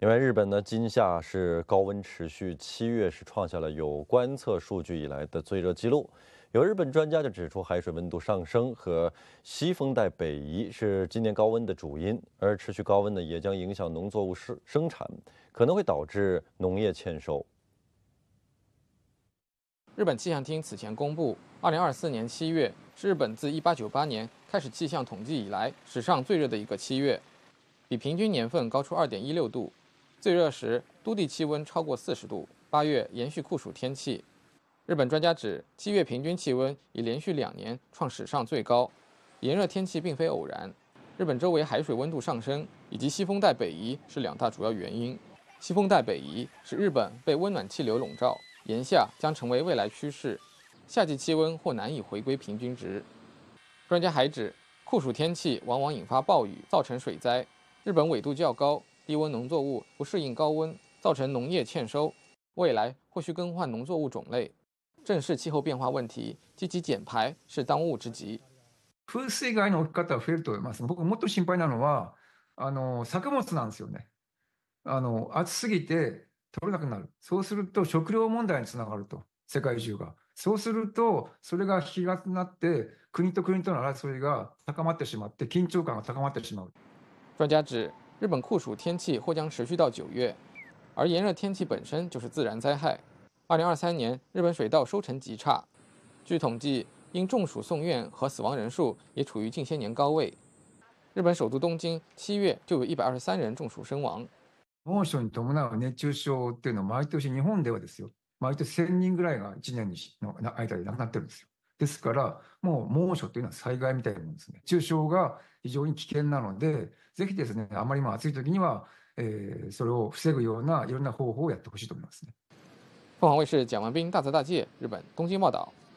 另外，日本呢今夏是高温持续，七月是创下了有观测数据以来的最热记录。有日本专家就指出，海水温度上升和西风带北移是今年高温的主因，而持续高温呢，也将影响农作物生生产，可能会导致农业欠收。日本气象厅此前公布，二零二四年七月是日本自一八九八年开始气象统计以来史上最热的一个七月，比平均年份高出二点一六度。最热时，都地气温超过四十度。八月延续酷暑天气。日本专家指，七月平均气温已连续两年创史上最高。炎热天气并非偶然，日本周围海水温度上升以及西风带北移是两大主要原因。西风带北移使日本被温暖气流笼罩，炎夏将成为未来趋势，夏季气温或难以回归平均值。专家还指，酷暑天气往往引发暴雨，造成水灾。日本纬度较高。低温农作物不适应高温，造成农业欠收，未来或许更换农作物种类。正视气候变化问题，积极减排是当务之急。洪水害の起き方が増えると思います。僕もっと心配なのはあの作物なんですよね。あの暑すぎて取れなくなる。そうすると食糧問題につながると世界中が。そうするとそれが引き金になって国と国との争いが高まってしまって緊張感が高まってしまう。分かり日本酷暑天气或将持续到九月，而炎热天气本身就是自然灾害。二零二三年日本水稻收成极差，据统计，因中暑送院和死亡人数也处于近些年高位。日本首都东京七月就有一百二十三人中暑身亡。に伴う熱中症っていうの毎年日本ではですよ、毎年千人ぐらいが一年ので亡くなってるんですよ。ですから、もう猛暑というのは災害みたいなもんですね。中傷が非常に危険なので、ぜひですね、あまりも暑い時には、えー、それを防ぐようないろんな方法をやってほしいと思いますね。凤凰卫视蒋文斌大材大界，日本東京报道。